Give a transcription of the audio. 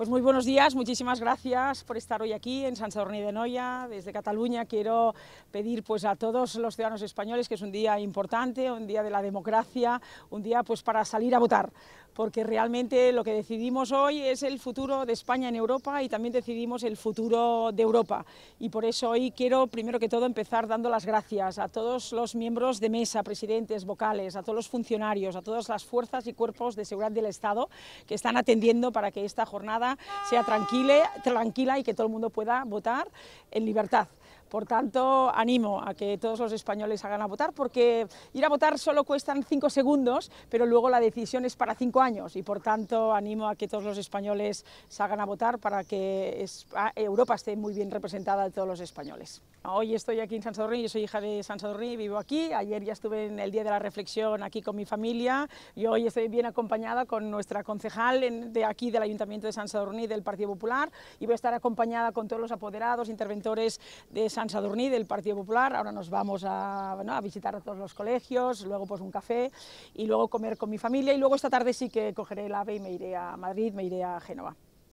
Pues muy buenos días, muchísimas gracias por estar hoy aquí en San Salvador de Noya. Desde Cataluña quiero pedir pues a todos los ciudadanos españoles que es un día importante, un día de la democracia, un día pues para salir a votar, porque realmente lo que decidimos hoy es el futuro de España en Europa y también decidimos el futuro de Europa. Y por eso hoy quiero primero que todo empezar dando las gracias a todos los miembros de mesa, presidentes, vocales, a todos los funcionarios, a todas las fuerzas y cuerpos de seguridad del Estado que están atendiendo para que esta jornada sea tranquila, tranquila y que todo el mundo pueda votar en libertad. Por tanto, animo a que todos los españoles hagan a votar, porque ir a votar solo cuestan cinco segundos, pero luego la decisión es para cinco años. Y por tanto, animo a que todos los españoles salgan a votar para que Europa esté muy bien representada de todos los españoles. Hoy estoy aquí en San Sadurní, yo soy hija de San Sadurní, vivo aquí. Ayer ya estuve en el Día de la Reflexión aquí con mi familia y hoy estoy bien acompañada con nuestra concejal de aquí del Ayuntamiento de San Sadurní del Partido Popular y voy a estar acompañada con todos los apoderados, interventores de San San Sadurní del Partido Popular, ahora nos vamos a, visitar a todos los colegios, luego pues un café y luego comer con mi familia y luego esta tarde sí que cogeré el ave y me iré a Madrid, me iré a Génova.